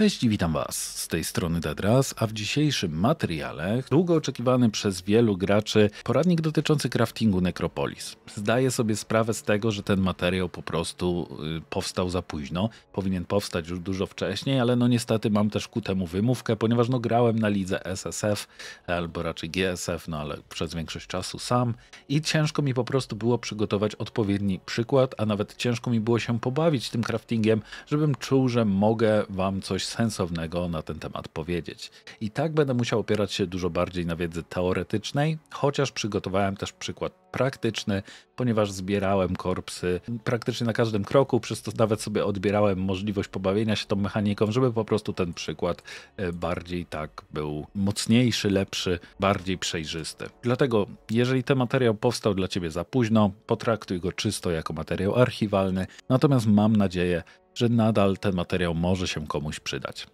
Cześć, witam Was z tej strony Dadras, a w dzisiejszym materiale długo oczekiwany przez wielu graczy poradnik dotyczący craftingu Necropolis. Zdaję sobie sprawę z tego, że ten materiał po prostu y, powstał za późno. Powinien powstać już dużo wcześniej, ale no niestety mam też ku temu wymówkę, ponieważ no grałem na lidze SSF albo raczej GSF, no ale przez większość czasu sam i ciężko mi po prostu było przygotować odpowiedni przykład, a nawet ciężko mi było się pobawić tym craftingiem, żebym czuł, że mogę Wam coś sensownego na ten temat powiedzieć. I tak będę musiał opierać się dużo bardziej na wiedzy teoretycznej, chociaż przygotowałem też przykład praktyczny, ponieważ zbierałem korpsy praktycznie na każdym kroku, przez to nawet sobie odbierałem możliwość pobawienia się tą mechaniką, żeby po prostu ten przykład e, bardziej tak był mocniejszy, lepszy, bardziej przejrzysty. Dlatego, jeżeli ten materiał powstał dla Ciebie za późno, potraktuj go czysto jako materiał archiwalny, natomiast mam nadzieję, że nadal ten materiał może się komuś przydać.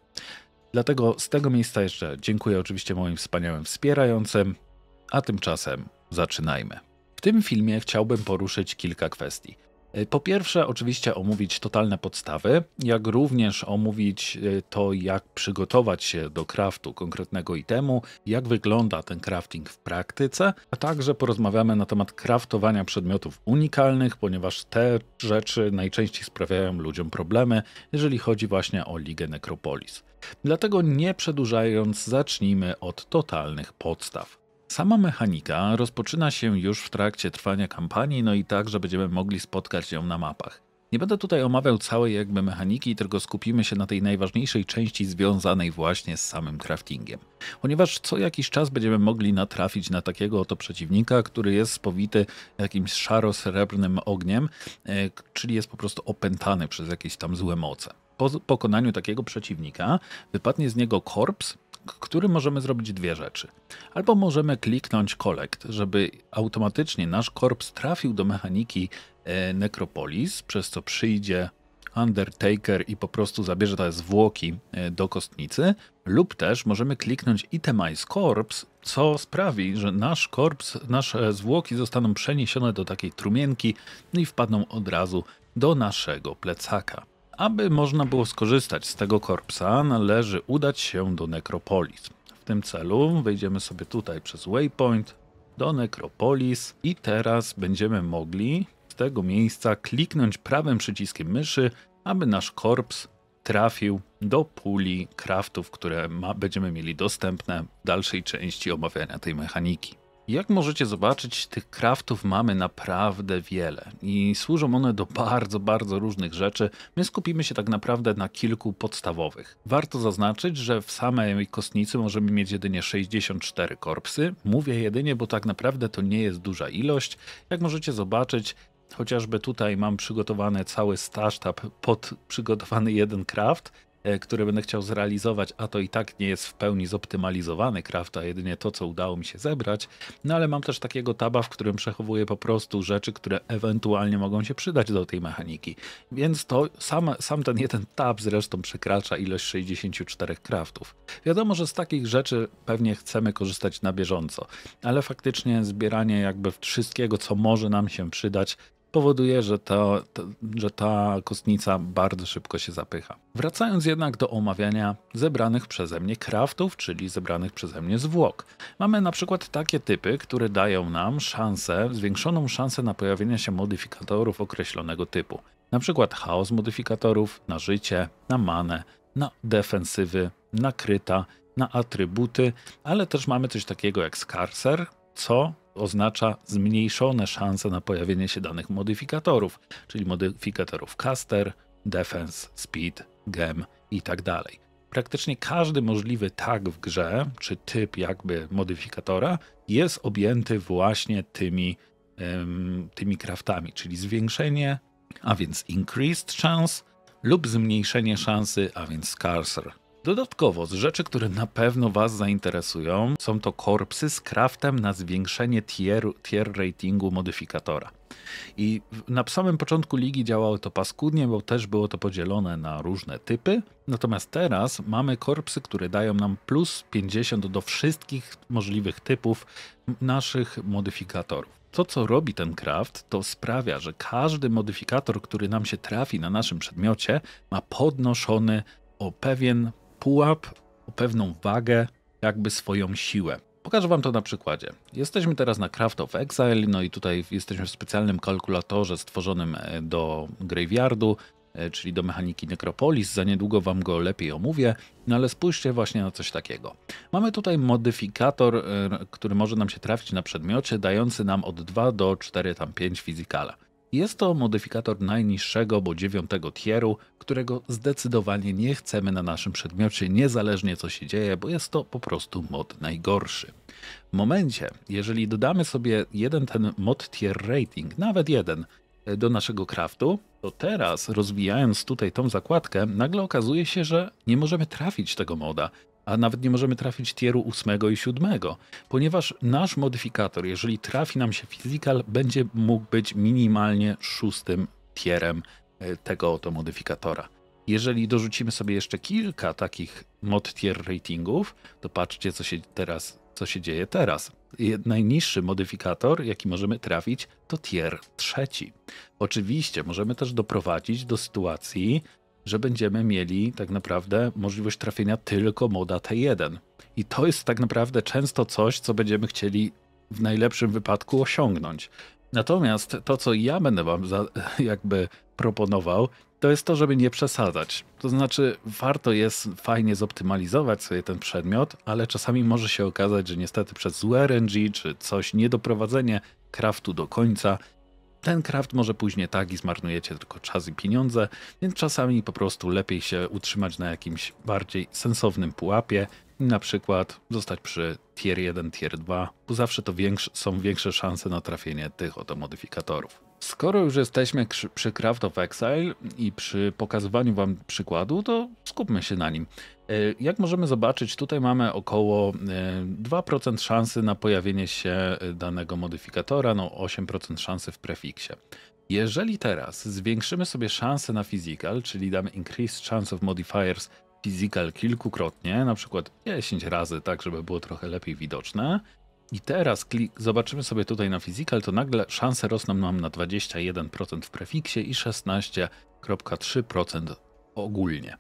Dlatego z tego miejsca jeszcze dziękuję oczywiście moim wspaniałym wspierającym, a tymczasem zaczynajmy tym filmie chciałbym poruszyć kilka kwestii. E, po pierwsze, oczywiście omówić totalne podstawy, jak również omówić e, to, jak przygotować się do craftu konkretnego itemu, jak wygląda ten crafting w praktyce, a także porozmawiamy na temat craftowania przedmiotów unikalnych, ponieważ te rzeczy najczęściej sprawiają ludziom problemy, jeżeli chodzi właśnie o Ligę Necropolis. Dlatego nie przedłużając, zacznijmy od totalnych podstaw. Sama mechanika rozpoczyna się już w trakcie trwania kampanii, no i tak, że będziemy mogli spotkać ją na mapach. Nie będę tutaj omawiał całej jakby mechaniki, tylko skupimy się na tej najważniejszej części związanej właśnie z samym craftingiem. Ponieważ co jakiś czas będziemy mogli natrafić na takiego oto przeciwnika, który jest spowity jakimś szaro-srebrnym ogniem, e, czyli jest po prostu opętany przez jakieś tam złe moce. Po pokonaniu takiego przeciwnika wypadnie z niego korps, który możemy zrobić dwie rzeczy. Albo możemy kliknąć Collect, żeby automatycznie nasz korps trafił do mechaniki e, Necropolis, przez co przyjdzie Undertaker i po prostu zabierze te zwłoki e, do kostnicy, lub też możemy kliknąć Itemize Corps, co sprawi, że nasz korps, nasze zwłoki zostaną przeniesione do takiej trumienki no i wpadną od razu do naszego plecaka. Aby można było skorzystać z tego korpsa, należy udać się do Necropolis. W tym celu wejdziemy sobie tutaj przez waypoint do Necropolis i teraz będziemy mogli z tego miejsca kliknąć prawym przyciskiem myszy, aby nasz korps trafił do puli kraftów, które ma, będziemy mieli dostępne w dalszej części omawiania tej mechaniki. Jak możecie zobaczyć, tych kraftów mamy naprawdę wiele i służą one do bardzo, bardzo różnych rzeczy. My skupimy się tak naprawdę na kilku podstawowych. Warto zaznaczyć, że w samej kostnicy możemy mieć jedynie 64 korpsy. Mówię jedynie, bo tak naprawdę to nie jest duża ilość. Jak możecie zobaczyć, Chociażby tutaj mam przygotowany cały staż pod przygotowany jeden kraft E, które będę chciał zrealizować, a to i tak nie jest w pełni zoptymalizowany craft, a jedynie to, co udało mi się zebrać. No ale mam też takiego taba, w którym przechowuję po prostu rzeczy, które ewentualnie mogą się przydać do tej mechaniki. Więc to sam, sam ten jeden tab zresztą przekracza ilość 64 craftów. Wiadomo, że z takich rzeczy pewnie chcemy korzystać na bieżąco, ale faktycznie zbieranie jakby wszystkiego, co może nam się przydać, powoduje, że, to, to, że ta kostnica bardzo szybko się zapycha. Wracając jednak do omawiania zebranych przeze mnie kraftów, czyli zebranych przeze mnie zwłok. Mamy na przykład takie typy, które dają nam szansę, zwiększoną szansę na pojawienie się modyfikatorów określonego typu. Na przykład chaos modyfikatorów na życie, na manę, na defensywy, na kryta, na atrybuty, ale też mamy coś takiego jak skarser, co oznacza zmniejszone szanse na pojawienie się danych modyfikatorów, czyli modyfikatorów caster, defense, speed, gem itd. Tak Praktycznie każdy możliwy tag w grze, czy typ jakby modyfikatora, jest objęty właśnie tymi, tymi craftami, czyli zwiększenie, a więc increased chance lub zmniejszenie szansy, a więc scarcer Dodatkowo z rzeczy, które na pewno Was zainteresują, są to korpsy z craftem na zwiększenie tier, tier ratingu modyfikatora. I na samym początku ligi działało to paskudnie, bo też było to podzielone na różne typy. Natomiast teraz mamy korpsy, które dają nam plus 50 do wszystkich możliwych typów naszych modyfikatorów. To, co robi ten craft, to sprawia, że każdy modyfikator, który nam się trafi na naszym przedmiocie, ma podnoszony o pewien pułap o pewną wagę, jakby swoją siłę. Pokażę Wam to na przykładzie. Jesteśmy teraz na Craft of Exile, no i tutaj jesteśmy w specjalnym kalkulatorze stworzonym e, do Graveyardu, e, czyli do mechaniki Necropolis. Za niedługo Wam go lepiej omówię, no ale spójrzcie właśnie na coś takiego. Mamy tutaj modyfikator, e, który może nam się trafić na przedmiocie, dający nam od 2 do 4, tam 5 fizykala. Jest to modyfikator najniższego, bo dziewiątego tieru, którego zdecydowanie nie chcemy na naszym przedmiocie, niezależnie co się dzieje, bo jest to po prostu mod najgorszy. W momencie, jeżeli dodamy sobie jeden ten mod tier rating, nawet jeden, e, do naszego craftu, to teraz rozwijając tutaj tą zakładkę, nagle okazuje się, że nie możemy trafić tego moda a nawet nie możemy trafić tieru 8 i 7, ponieważ nasz modyfikator, jeżeli trafi nam się physical, będzie mógł być minimalnie szóstym tierem e, tego oto modyfikatora. Jeżeli dorzucimy sobie jeszcze kilka takich mod tier ratingów, to patrzcie, co się teraz, co się dzieje teraz. Najniższy modyfikator, jaki możemy trafić, to tier trzeci. Oczywiście możemy też doprowadzić do sytuacji, że będziemy mieli tak naprawdę możliwość trafienia tylko moda T1. I to jest tak naprawdę często coś, co będziemy chcieli w najlepszym wypadku osiągnąć. Natomiast to, co ja będę Wam za, jakby proponował, to jest to, żeby nie przesadzać. To znaczy, warto jest fajnie zoptymalizować sobie ten przedmiot, ale czasami może się okazać, że niestety przez złe RNG czy coś, niedoprowadzenie kraftu do końca, ten kraft może później tak i zmarnujecie tylko czas i pieniądze, więc czasami po prostu lepiej się utrzymać na jakimś bardziej sensownym pułapie, na przykład zostać przy tier 1, tier 2, bo zawsze to większe, są większe szanse na trafienie tych oto modyfikatorów. Skoro już jesteśmy przy Craft of Exile i przy pokazywaniu Wam przykładu, to skupmy się na nim. E, jak możemy zobaczyć, tutaj mamy około 2% e, szansy na pojawienie się e, danego modyfikatora, no 8% szansy w prefiksie. Jeżeli teraz zwiększymy sobie szansę na physical, czyli damy increase chance of modifiers physical kilkukrotnie, na przykład 10 razy, tak żeby było trochę lepiej widoczne, i teraz klik, zobaczymy sobie tutaj na physical, to nagle szanse rosną nam na 21% w prefiksie i 16,3% ogólnie.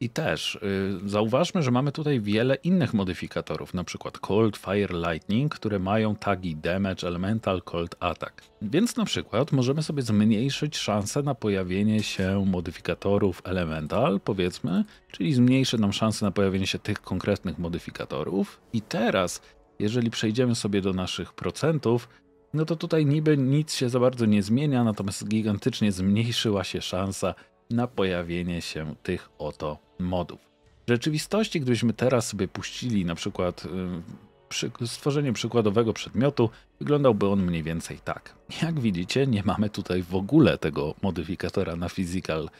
I też y, zauważmy, że mamy tutaj wiele innych modyfikatorów, na przykład Cold Fire Lightning, które mają tagi Damage, Elemental, Cold Attack. Więc na przykład możemy sobie zmniejszyć szansę na pojawienie się modyfikatorów Elemental, powiedzmy, czyli zmniejszy nam szansę na pojawienie się tych konkretnych modyfikatorów. I teraz jeżeli przejdziemy sobie do naszych procentów, no to tutaj niby nic się za bardzo nie zmienia, natomiast gigantycznie zmniejszyła się szansa na pojawienie się tych oto modów. W rzeczywistości, gdybyśmy teraz sobie puścili na przykład y, przy stworzenie przykładowego przedmiotu, wyglądałby on mniej więcej tak. Jak widzicie, nie mamy tutaj w ogóle tego modyfikatora na physical,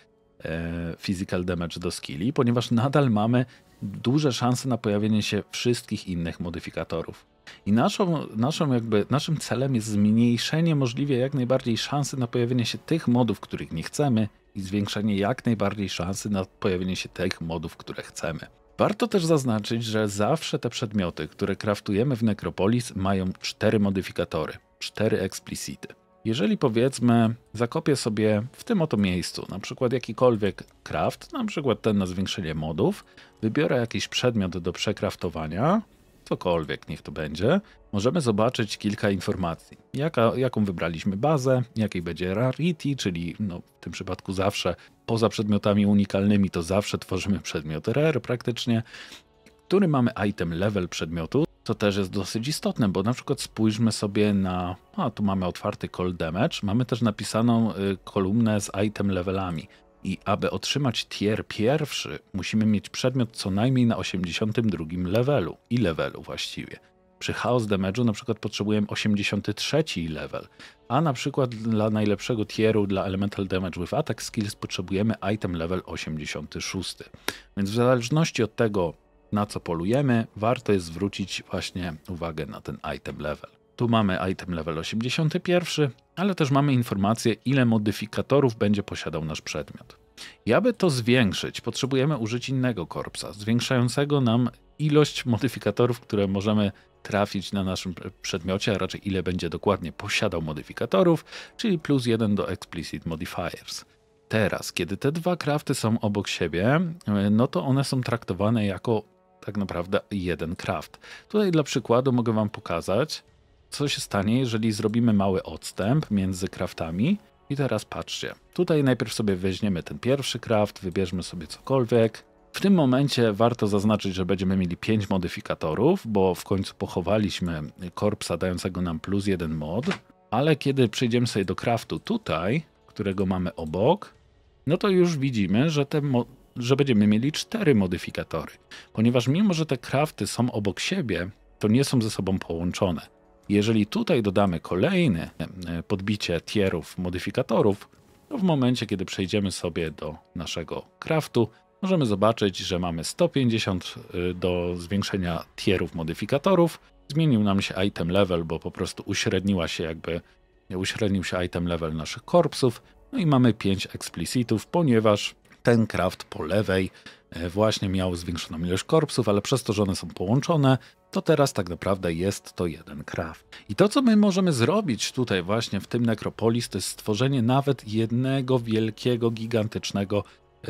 e, physical damage do skilli, ponieważ nadal mamy duże szanse na pojawienie się wszystkich innych modyfikatorów. I naszą, naszą jakby, naszym celem jest zmniejszenie możliwie jak najbardziej szansy na pojawienie się tych modów, których nie chcemy i zwiększenie jak najbardziej szansy na pojawienie się tych modów, które chcemy. Warto też zaznaczyć, że zawsze te przedmioty, które kraftujemy w Necropolis mają cztery modyfikatory, cztery explicity. Jeżeli powiedzmy zakopię sobie w tym oto miejscu na przykład jakikolwiek kraft, na przykład ten na zwiększenie modów, Wybiorę jakiś przedmiot do przekraftowania, cokolwiek niech to będzie. Możemy zobaczyć kilka informacji. Jaka, jaką wybraliśmy bazę, jakiej będzie rarity, czyli no, w tym przypadku zawsze poza przedmiotami unikalnymi to zawsze tworzymy przedmiot rare praktycznie. Który mamy item level przedmiotu, to też jest dosyć istotne, bo na przykład spójrzmy sobie na, a tu mamy otwarty call damage, mamy też napisaną y, kolumnę z item levelami. I aby otrzymać tier pierwszy, musimy mieć przedmiot co najmniej na 82 levelu i levelu właściwie. Przy Chaos Damage'u na przykład potrzebujemy 83 level, a na przykład dla najlepszego tieru dla Elemental Damage with Attack Skills potrzebujemy item level 86. Więc w zależności od tego, na co polujemy, warto jest zwrócić właśnie uwagę na ten item level. Tu mamy item level 81, ale też mamy informację, ile modyfikatorów będzie posiadał nasz przedmiot. I aby to zwiększyć, potrzebujemy użyć innego korpsa, zwiększającego nam ilość modyfikatorów, które możemy trafić na naszym przedmiocie, a raczej ile będzie dokładnie posiadał modyfikatorów, czyli plus 1 do explicit modifiers. Teraz, kiedy te dwa krafty są obok siebie, e, no to one są traktowane jako tak naprawdę jeden craft. Tutaj dla przykładu mogę Wam pokazać, co się stanie, jeżeli zrobimy mały odstęp między kraftami. I teraz patrzcie, tutaj najpierw sobie weźmiemy ten pierwszy kraft, wybierzmy sobie cokolwiek. W tym momencie warto zaznaczyć, że będziemy mieli 5 modyfikatorów, bo w końcu pochowaliśmy korpsa dającego nam plus jeden mod, ale kiedy przejdziemy sobie do kraftu tutaj, którego mamy obok, no to już widzimy, że, te że będziemy mieli 4 modyfikatory, ponieważ mimo, że te krafty są obok siebie, to nie są ze sobą połączone. Jeżeli tutaj dodamy kolejne e, podbicie tierów modyfikatorów, to w momencie, kiedy przejdziemy sobie do naszego craftu, możemy zobaczyć, że mamy 150 e, do zwiększenia tierów modyfikatorów. Zmienił nam się item level, bo po prostu uśredniła się jakby uśrednił się item level naszych korpsów. No i mamy 5 explicitów, ponieważ ten kraft po lewej e, właśnie miał zwiększoną ilość korpsów, ale przez to, że one są połączone, to teraz tak naprawdę jest to jeden kraft. I to, co my możemy zrobić tutaj właśnie w tym Necropolis, to jest stworzenie nawet jednego wielkiego, gigantycznego e,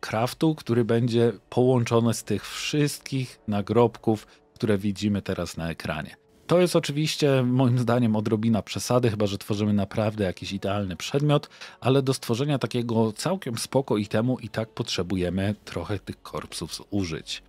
kraftu, który będzie połączony z tych wszystkich nagrobków, które widzimy teraz na ekranie. To jest oczywiście moim zdaniem odrobina przesady, chyba że tworzymy naprawdę jakiś idealny przedmiot, ale do stworzenia takiego całkiem spoko itemu i tak potrzebujemy trochę tych korpsów zużyć.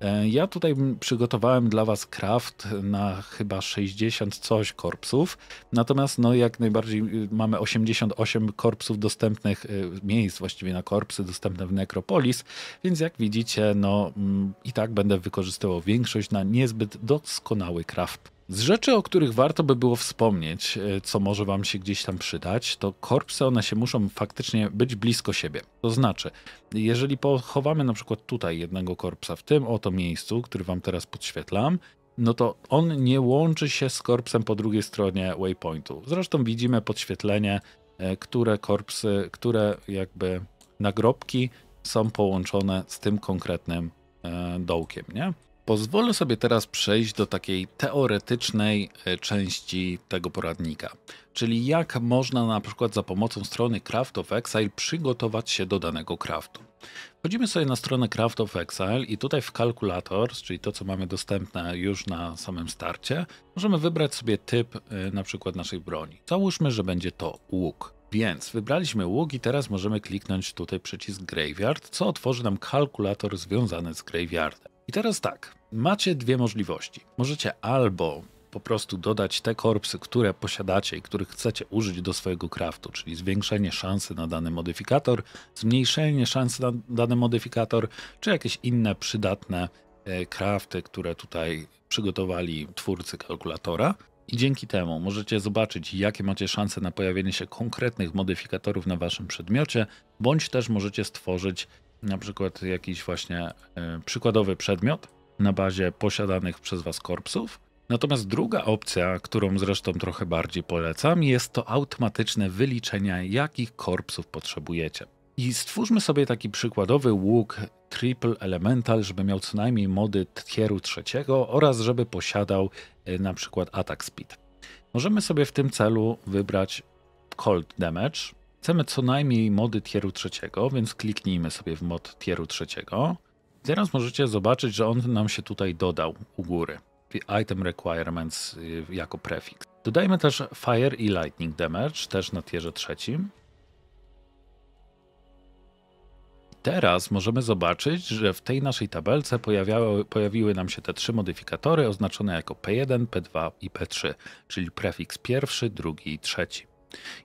E, ja tutaj przygotowałem dla Was craft na chyba 60 coś korpsów, natomiast no jak najbardziej y, mamy 88 korpsów dostępnych, y, miejsc właściwie na korpsy dostępne w Necropolis, więc jak widzicie, no mm, i tak będę wykorzystywał większość na niezbyt doskonały craft. Z rzeczy, o których warto by było wspomnieć, e, co może Wam się gdzieś tam przydać, to korpse one się muszą faktycznie być blisko siebie. To znaczy, jeżeli pochowamy na przykład tutaj jednego korpsa w tym oto miejscu, który Wam teraz podświetlam, no to on nie łączy się z korpsem po drugiej stronie waypointu. Zresztą widzimy podświetlenie, e, które korpsy, które jakby nagrobki są połączone z tym konkretnym e, dołkiem, nie? Pozwolę sobie teraz przejść do takiej teoretycznej e, części tego poradnika, czyli jak można na przykład za pomocą strony Craft of Exile przygotować się do danego craftu. Wchodzimy sobie na stronę Craft of Exile i tutaj w kalkulator, czyli to co mamy dostępne już na samym starcie, możemy wybrać sobie typ e, na przykład naszej broni. Załóżmy, że będzie to łuk. Więc wybraliśmy łuk i teraz możemy kliknąć tutaj przycisk Graveyard, co otworzy nam kalkulator związany z Graveyardem. I teraz tak, macie dwie możliwości. Możecie albo po prostu dodać te korpsy, które posiadacie i których chcecie użyć do swojego craftu, czyli zwiększenie szansy na dany modyfikator, zmniejszenie szansy na dany modyfikator, czy jakieś inne przydatne e, crafty, które tutaj przygotowali twórcy kalkulatora. I dzięki temu możecie zobaczyć, jakie macie szanse na pojawienie się konkretnych modyfikatorów na waszym przedmiocie, bądź też możecie stworzyć na przykład jakiś właśnie e, przykładowy przedmiot na bazie posiadanych przez Was korpsów. Natomiast druga opcja, którą zresztą trochę bardziej polecam, jest to automatyczne wyliczenia, jakich korpsów potrzebujecie. I stwórzmy sobie taki przykładowy łuk Triple Elemental, żeby miał co najmniej mody tieru trzeciego oraz żeby posiadał e, na przykład attack speed. Możemy sobie w tym celu wybrać cold damage, Chcemy co najmniej mody tieru trzeciego, więc kliknijmy sobie w mod tieru trzeciego. Teraz możecie zobaczyć, że on nam się tutaj dodał u góry. Item requirements y, jako prefix. Dodajmy też fire i lightning damage, też na tierze trzecim. Teraz możemy zobaczyć, że w tej naszej tabelce pojawiły nam się te trzy modyfikatory oznaczone jako P1, P2 i P3, czyli prefix pierwszy, drugi i trzeci.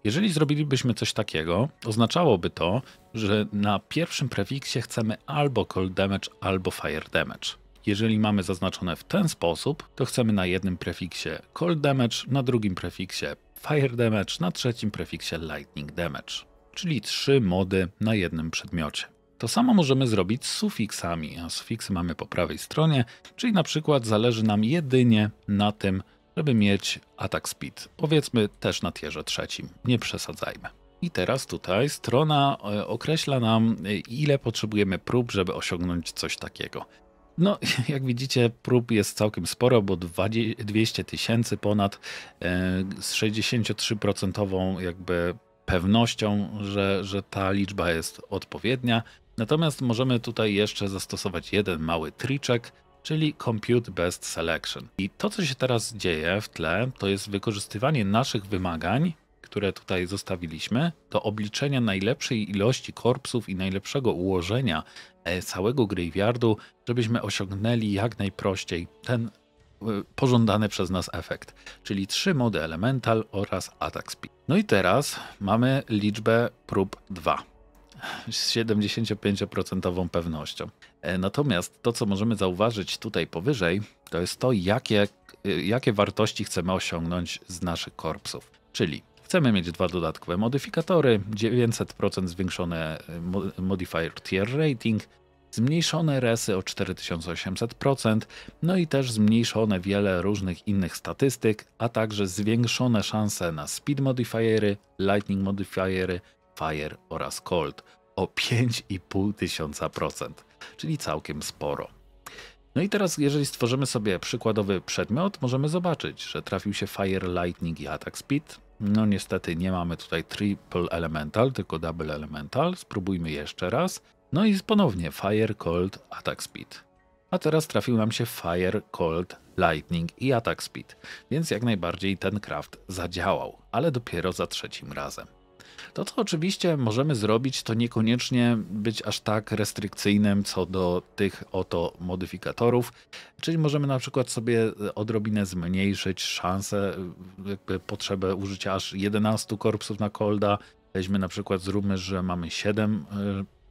Jeżeli zrobilibyśmy coś takiego, oznaczałoby to, że na pierwszym prefiksie chcemy albo cold damage, albo fire damage. Jeżeli mamy zaznaczone w ten sposób, to chcemy na jednym prefiksie cold damage, na drugim prefiksie fire damage, na trzecim prefiksie lightning damage, czyli trzy mody na jednym przedmiocie. To samo możemy zrobić z sufiksami, a sufiksy mamy po prawej stronie, czyli na przykład zależy nam jedynie na tym, żeby mieć atak speed. Powiedzmy też na tierze trzecim, nie przesadzajmy. I teraz tutaj strona e, określa nam, e, ile potrzebujemy prób, żeby osiągnąć coś takiego. No, jak widzicie, prób jest całkiem sporo, bo 200 tysięcy ponad e, z 63% jakby pewnością, że, że ta liczba jest odpowiednia. Natomiast możemy tutaj jeszcze zastosować jeden mały triczek, czyli Compute Best Selection. I to, co się teraz dzieje w tle, to jest wykorzystywanie naszych wymagań, które tutaj zostawiliśmy, do obliczenia najlepszej ilości korpsów i najlepszego ułożenia e, całego graveyardu, żebyśmy osiągnęli jak najprościej ten e, pożądany przez nas efekt, czyli trzy mody Elemental oraz Attack Speed. No i teraz mamy liczbę prób 2 z 75% pewnością. E, natomiast to, co możemy zauważyć tutaj powyżej, to jest to, jakie, e, jakie wartości chcemy osiągnąć z naszych korpsów. Czyli chcemy mieć dwa dodatkowe modyfikatory, 900% zwiększone e, modifier tier rating, zmniejszone resy o 4800%, no i też zmniejszone wiele różnych innych statystyk, a także zwiększone szanse na speed modifiery, lightning modifiery, fire oraz cold o 5500% czyli całkiem sporo. No i teraz, jeżeli stworzymy sobie przykładowy przedmiot, możemy zobaczyć, że trafił się Fire, Lightning i Attack Speed. No niestety nie mamy tutaj Triple Elemental, tylko Double Elemental. Spróbujmy jeszcze raz. No i ponownie Fire, Cold, Attack Speed. A teraz trafił nam się Fire, Cold, Lightning i Attack Speed, więc jak najbardziej ten craft zadziałał, ale dopiero za trzecim razem to co oczywiście możemy zrobić, to niekoniecznie być aż tak restrykcyjnym co do tych oto modyfikatorów, czyli możemy na przykład sobie odrobinę zmniejszyć szansę, jakby potrzebę użycia aż 11 korpsów na kolda, weźmy na przykład, zróbmy, że mamy 7,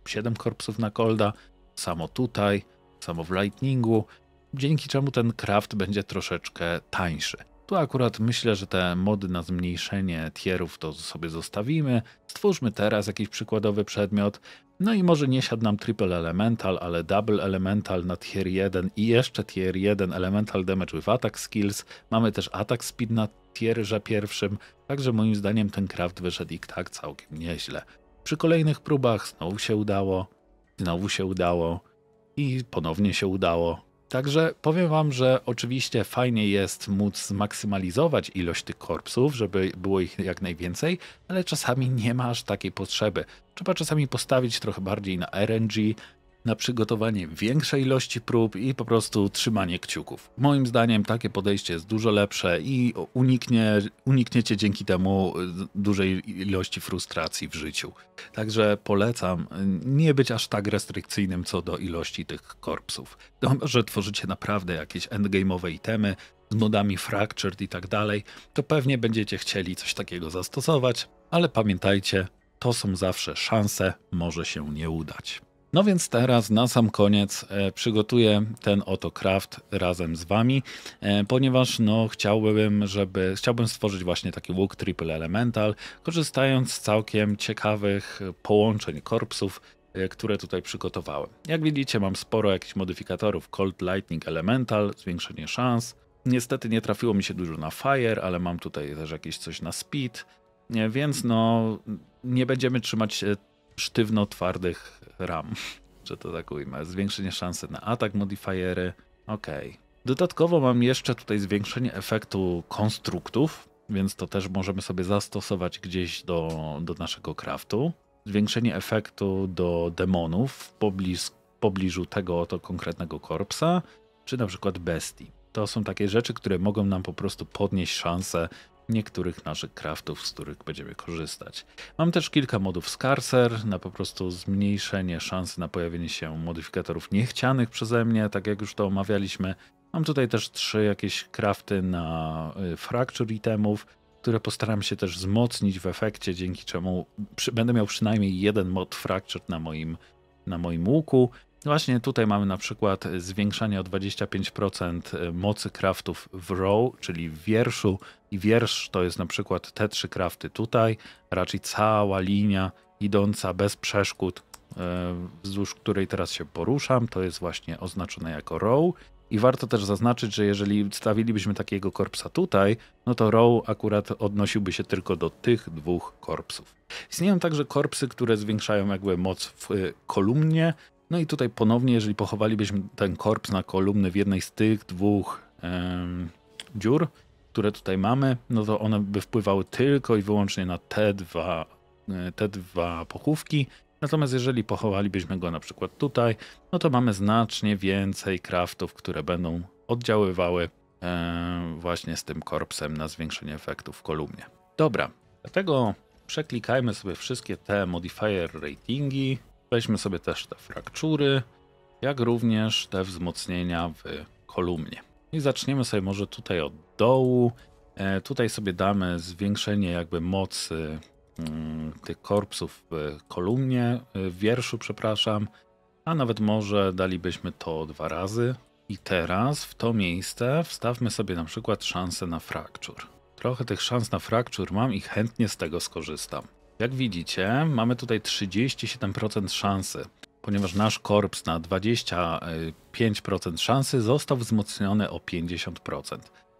7 korpsów na kolda, samo tutaj, samo w lightningu, dzięki czemu ten craft będzie troszeczkę tańszy. Tu akurat myślę, że te mody na zmniejszenie tierów to sobie zostawimy. Stwórzmy teraz jakiś przykładowy przedmiot. No i może nie siadł nam Triple Elemental, ale Double Elemental na Tier 1 i jeszcze Tier 1 Elemental Damage with Attack Skills. Mamy też Attack Speed na tierze pierwszym, także moim zdaniem ten craft wyszedł i tak całkiem nieźle. Przy kolejnych próbach znowu się udało, znowu się udało i ponownie się udało. Także powiem Wam, że oczywiście fajnie jest móc zmaksymalizować ilość tych korpsów, żeby było ich jak najwięcej, ale czasami nie ma aż takiej potrzeby. Trzeba czasami postawić trochę bardziej na RNG, na przygotowanie większej ilości prób i po prostu trzymanie kciuków. Moim zdaniem takie podejście jest dużo lepsze i uniknie, unikniecie dzięki temu y, dużej ilości frustracji w życiu. Także polecam y, nie być aż tak restrykcyjnym co do ilości tych korpsów. Chyba, no, że tworzycie naprawdę jakieś endgame'owe itemy, z modami Fractured i tak dalej, to pewnie będziecie chcieli coś takiego zastosować, ale pamiętajcie, to są zawsze szanse, może się nie udać. No więc teraz na sam koniec e, przygotuję ten oto craft razem z wami, e, ponieważ no chciałbym, żeby chciałbym stworzyć właśnie taki łuk triple elemental, korzystając z całkiem ciekawych połączeń korpsów, e, które tutaj przygotowałem. Jak widzicie mam sporo jakichś modyfikatorów Cold Lightning Elemental, zwiększenie szans. Niestety nie trafiło mi się dużo na Fire, ale mam tutaj też jakieś coś na Speed, więc no nie będziemy trzymać sztywno twardych RAM, że to tak ujmę. Zwiększenie szansy na atak, modifiery. Okej. Okay. Dodatkowo mam jeszcze tutaj zwiększenie efektu konstruktów, więc to też możemy sobie zastosować gdzieś do, do naszego craftu. Zwiększenie efektu do demonów w pobliż, pobliżu tego oto konkretnego korpsa, czy na przykład bestii. To są takie rzeczy, które mogą nam po prostu podnieść szanse niektórych naszych craftów, z których będziemy korzystać. Mam też kilka modów scarcer na po prostu zmniejszenie szansy na pojawienie się modyfikatorów niechcianych przeze mnie, tak jak już to omawialiśmy. Mam tutaj też trzy jakieś crafty na y, fracture itemów, które postaram się też wzmocnić w efekcie, dzięki czemu przy, będę miał przynajmniej jeden mod fracture na moim, na moim łuku. Właśnie tutaj mamy na przykład zwiększanie o 25% e, mocy kraftów w row, czyli w wierszu. I wiersz to jest na przykład te trzy krafty tutaj, raczej cała linia idąca bez przeszkód, e, wzdłuż której teraz się poruszam. To jest właśnie oznaczone jako row. I warto też zaznaczyć, że jeżeli stawilibyśmy takiego korpsa tutaj, no to row akurat odnosiłby się tylko do tych dwóch korpsów. Istnieją także korpsy, które zwiększają jakby moc w e, kolumnie, no i tutaj ponownie, jeżeli pochowalibyśmy ten korps na kolumny w jednej z tych dwóch em, dziur, które tutaj mamy, no to one by wpływały tylko i wyłącznie na te dwa, e, te dwa pochówki. Natomiast jeżeli pochowalibyśmy go na przykład tutaj, no to mamy znacznie więcej kraftów, które będą oddziaływały e, właśnie z tym korpsem na zwiększenie efektów w kolumnie. Dobra, dlatego przeklikajmy sobie wszystkie te modifier ratingi Weźmy sobie też te fraktury, jak również te wzmocnienia w kolumnie. I zaczniemy sobie może tutaj od dołu. E, tutaj sobie damy zwiększenie jakby mocy mm, tych korpsów w kolumnie, e, w wierszu, przepraszam. A nawet może dalibyśmy to dwa razy. I teraz w to miejsce wstawmy sobie na przykład szansę na fraktur. Trochę tych szans na fraktur mam i chętnie z tego skorzystam. Jak widzicie, mamy tutaj 37% szansy, ponieważ nasz korps na 25% szansy został wzmocniony o 50%,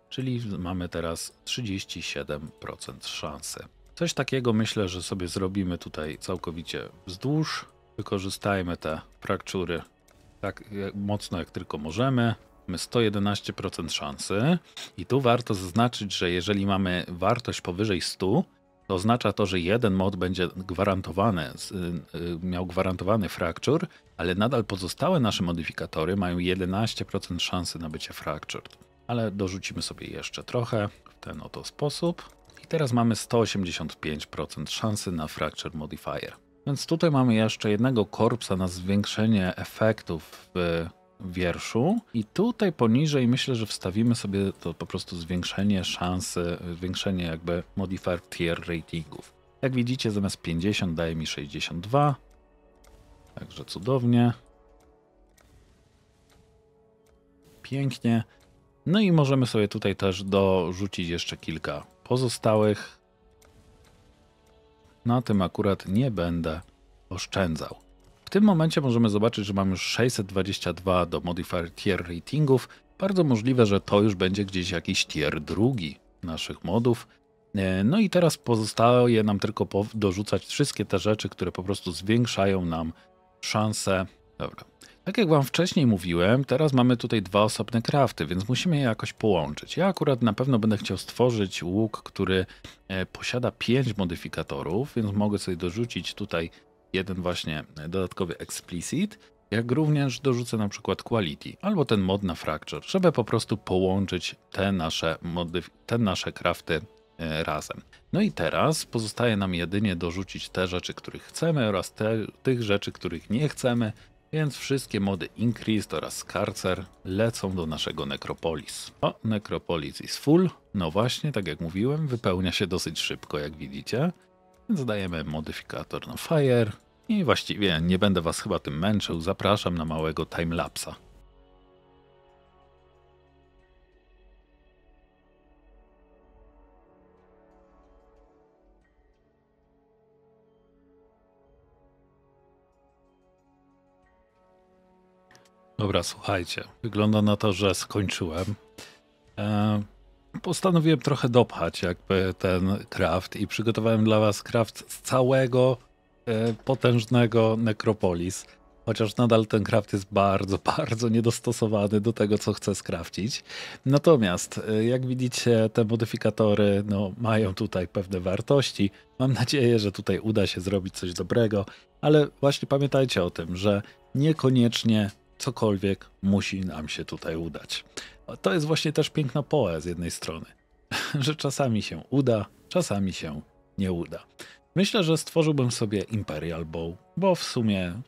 czyli mamy teraz 37% szansy. Coś takiego myślę, że sobie zrobimy tutaj całkowicie wzdłuż. Wykorzystajmy te fraktury tak mocno jak tylko możemy. Mamy 111% szansy i tu warto zaznaczyć, że jeżeli mamy wartość powyżej 100, Oznacza to, że jeden mod będzie gwarantowany, y, y, miał gwarantowany fraktur, ale nadal pozostałe nasze modyfikatory mają 11% szansy na bycie fractured. Ale dorzucimy sobie jeszcze trochę w ten oto sposób. I teraz mamy 185% szansy na fracture modifier. Więc tutaj mamy jeszcze jednego korpsa na zwiększenie efektów w wierszu. I tutaj poniżej myślę, że wstawimy sobie to po prostu zwiększenie szansy, zwiększenie jakby modifier tier ratingów. Jak widzicie, zamiast 50 daje mi 62. Także cudownie. Pięknie. No i możemy sobie tutaj też dorzucić jeszcze kilka pozostałych. Na tym akurat nie będę oszczędzał. W tym momencie możemy zobaczyć, że mam już 622 do modifier tier ratingów. Bardzo możliwe, że to już będzie gdzieś jakiś tier drugi naszych modów. E, no i teraz pozostaje nam tylko dorzucać wszystkie te rzeczy, które po prostu zwiększają nam szanse. Dobra. Tak jak wam wcześniej mówiłem, teraz mamy tutaj dwa osobne crafty, więc musimy je jakoś połączyć. Ja akurat na pewno będę chciał stworzyć łuk, który e, posiada 5 modyfikatorów, więc mogę sobie dorzucić tutaj jeden właśnie dodatkowy explicit, jak również dorzucę na przykład quality albo ten mod na fracture, żeby po prostu połączyć te nasze, mody, te nasze crafty e, razem. No i teraz pozostaje nam jedynie dorzucić te rzeczy, których chcemy oraz te, tych rzeczy, których nie chcemy, więc wszystkie mody Increased oraz Scarcer lecą do naszego Necropolis. O, Necropolis is full. No właśnie, tak jak mówiłem, wypełnia się dosyć szybko, jak widzicie. Zdajemy modyfikator na Fire i właściwie nie będę Was chyba tym męczył, zapraszam na małego timelapsa. Dobra, słuchajcie. Wygląda na to, że skończyłem. E, postanowiłem trochę dopchać jakby ten kraft i przygotowałem dla was kraft z całego e, potężnego Necropolis. Chociaż nadal ten kraft jest bardzo, bardzo niedostosowany do tego, co chcę skrafcić. Natomiast, e, jak widzicie, te modyfikatory no, mają tutaj pewne wartości. Mam nadzieję, że tutaj uda się zrobić coś dobrego, ale właśnie pamiętajcie o tym, że niekoniecznie cokolwiek musi nam się tutaj udać to jest właśnie też piękna poe z jednej strony, że czasami się uda, czasami się nie uda. Myślę, że stworzyłbym sobie Imperial Bow, bo w sumie,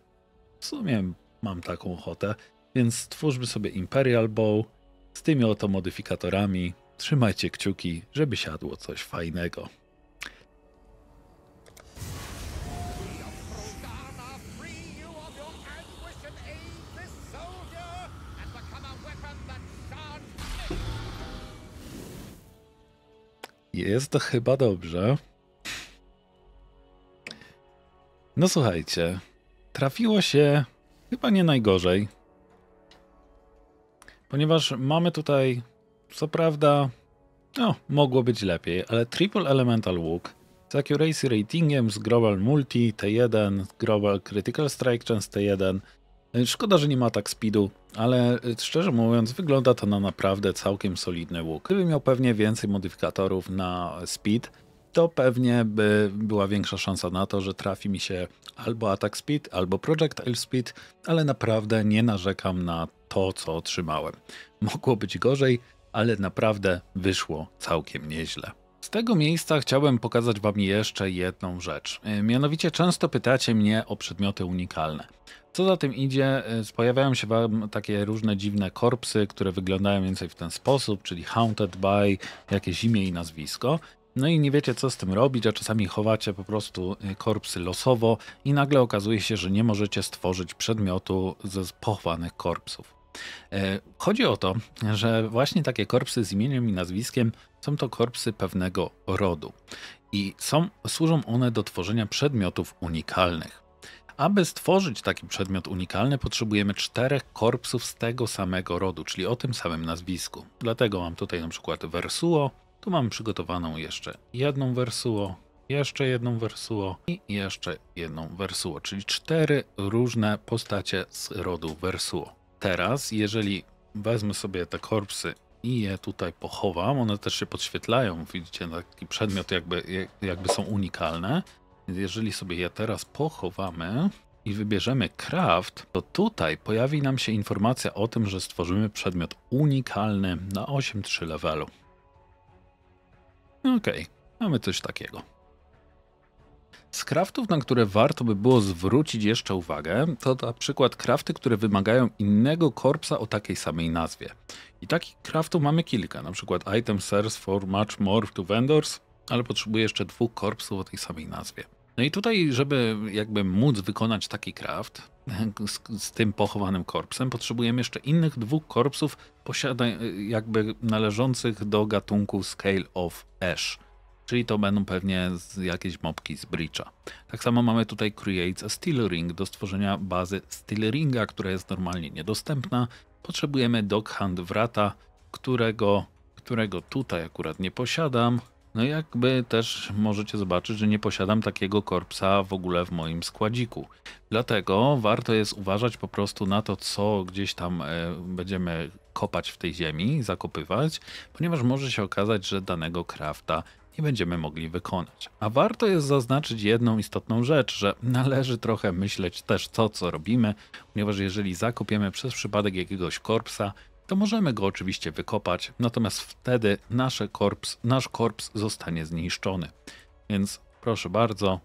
w sumie mam taką ochotę, więc stwórzmy sobie Imperial Bow z tymi oto modyfikatorami. Trzymajcie kciuki, żeby siadło coś fajnego. Jest to chyba dobrze. No słuchajcie, trafiło się chyba nie najgorzej, ponieważ mamy tutaj, co prawda, no, mogło być lepiej, ale Triple Elemental walk, z Accuracy Ratingiem, z Global Multi T1, Global Critical Strike Chance T1, Szkoda, że nie ma tak speedu, ale y, szczerze mówiąc wygląda to na naprawdę całkiem solidny łuk. Gdyby miał pewnie więcej modyfikatorów na speed, to pewnie by była większa szansa na to, że trafi mi się albo Attack Speed, albo Projectile Speed, ale naprawdę nie narzekam na to, co otrzymałem. Mogło być gorzej, ale naprawdę wyszło całkiem nieźle. Z tego miejsca chciałbym pokazać Wam jeszcze jedną rzecz. Y, mianowicie często pytacie mnie o przedmioty unikalne. Co za tym idzie, y, pojawiają się wam takie różne dziwne korpsy, które wyglądają więcej w ten sposób, czyli haunted by jakieś imię i nazwisko. No i nie wiecie, co z tym robić, a czasami chowacie po prostu y, korpsy losowo i nagle okazuje się, że nie możecie stworzyć przedmiotu ze pochowanych korpsów. Y, chodzi o to, że właśnie takie korpsy z imieniem i nazwiskiem są to korpsy pewnego rodu i są, służą one do tworzenia przedmiotów unikalnych. Aby stworzyć taki przedmiot unikalny, potrzebujemy czterech korpsów z tego samego rodu, czyli o tym samym nazwisku. Dlatego mam tutaj na przykład Versuo, tu mam przygotowaną jeszcze jedną Versuo, jeszcze jedną Versuo i jeszcze jedną Versuo, czyli cztery różne postacie z rodu Versuo. Teraz, jeżeli wezmę sobie te korpsy i je tutaj pochowam, one też się podświetlają, widzicie, taki przedmiot jakby, jakby są unikalne, jeżeli sobie je teraz pochowamy i wybierzemy craft, to tutaj pojawi nam się informacja o tym, że stworzymy przedmiot unikalny na 8.3 levelu. Okej, okay, mamy coś takiego. Z kraftów, na które warto by było zwrócić jeszcze uwagę, to na przykład krafty, które wymagają innego korpsa o takiej samej nazwie. I takich kraftów mamy kilka, na przykład item serves for much more to vendors, ale potrzebuje jeszcze dwóch korpsów o tej samej nazwie. No i tutaj, żeby jakby móc wykonać taki kraft z, z, tym pochowanym korpsem, potrzebujemy jeszcze innych dwóch korpsów posiada, jakby należących do gatunku Scale of Ash. Czyli to będą pewnie jakieś mopki z Breach'a. Tak samo mamy tutaj Creates a Steel Ring do stworzenia bazy Steel Ringa, która jest normalnie niedostępna. Potrzebujemy Dog Hand Wrata, którego, którego tutaj akurat nie posiadam. No jakby też możecie zobaczyć, że nie posiadam takiego korpsa w ogóle w moim składziku. Dlatego warto jest uważać po prostu na to, co gdzieś tam e, będziemy kopać w tej ziemi, zakopywać, ponieważ może się okazać, że danego krafta nie będziemy mogli wykonać. A warto jest zaznaczyć jedną istotną rzecz, że należy trochę myśleć też to, co robimy, ponieważ jeżeli zakopiemy przez przypadek jakiegoś korpsa, to możemy go oczywiście wykopać, natomiast wtedy nasze korps, nasz korps zostanie zniszczony. Więc proszę bardzo,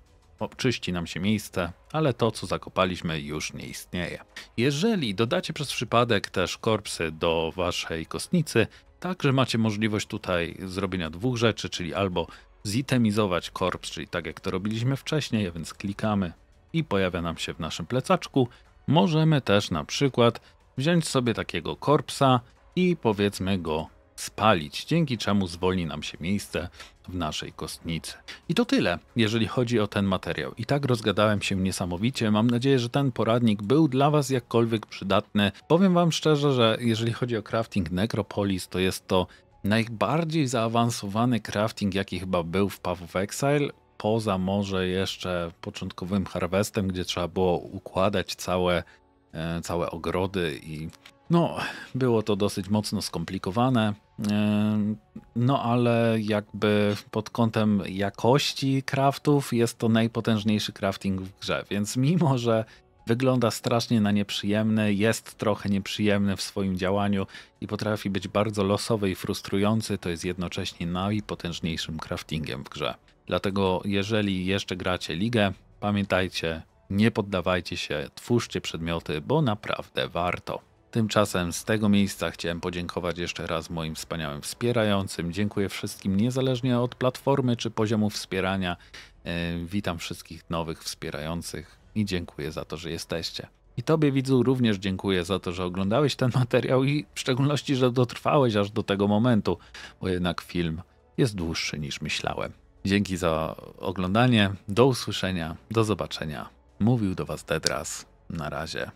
czyści nam się miejsce, ale to co zakopaliśmy już nie istnieje. Jeżeli dodacie przez przypadek też korpsy do waszej kostnicy, także macie możliwość tutaj zrobienia dwóch rzeczy, czyli albo zitemizować korps, czyli tak jak to robiliśmy wcześniej, a więc klikamy i pojawia nam się w naszym plecaczku. Możemy też na przykład wziąć sobie takiego korpsa i powiedzmy go spalić, dzięki czemu zwolni nam się miejsce w naszej kostnicy. I to tyle, jeżeli chodzi o ten materiał. I tak rozgadałem się niesamowicie. Mam nadzieję, że ten poradnik był dla Was jakkolwiek przydatny. Powiem Wam szczerze, że jeżeli chodzi o crafting Necropolis, to jest to najbardziej zaawansowany crafting, jaki chyba był w Path of Exile. Poza może jeszcze początkowym harvestem, gdzie trzeba było układać całe E, całe ogrody i no, było to dosyć mocno skomplikowane. E, no, ale jakby pod kątem jakości craftów jest to najpotężniejszy crafting w grze. Więc mimo, że wygląda strasznie na nieprzyjemny, jest trochę nieprzyjemny w swoim działaniu i potrafi być bardzo losowy i frustrujący, to jest jednocześnie najpotężniejszym craftingiem w grze. Dlatego jeżeli jeszcze gracie ligę, pamiętajcie, nie poddawajcie się, twórzcie przedmioty, bo naprawdę warto. Tymczasem z tego miejsca chciałem podziękować jeszcze raz moim wspaniałym wspierającym. Dziękuję wszystkim, niezależnie od platformy czy poziomu wspierania. E, witam wszystkich nowych wspierających i dziękuję za to, że jesteście. I Tobie, widzu, również dziękuję za to, że oglądałeś ten materiał i w szczególności, że dotrwałeś aż do tego momentu, bo jednak film jest dłuższy niż myślałem. Dzięki za oglądanie, do usłyszenia, do zobaczenia. Mówił do Was Tedras. Na razie.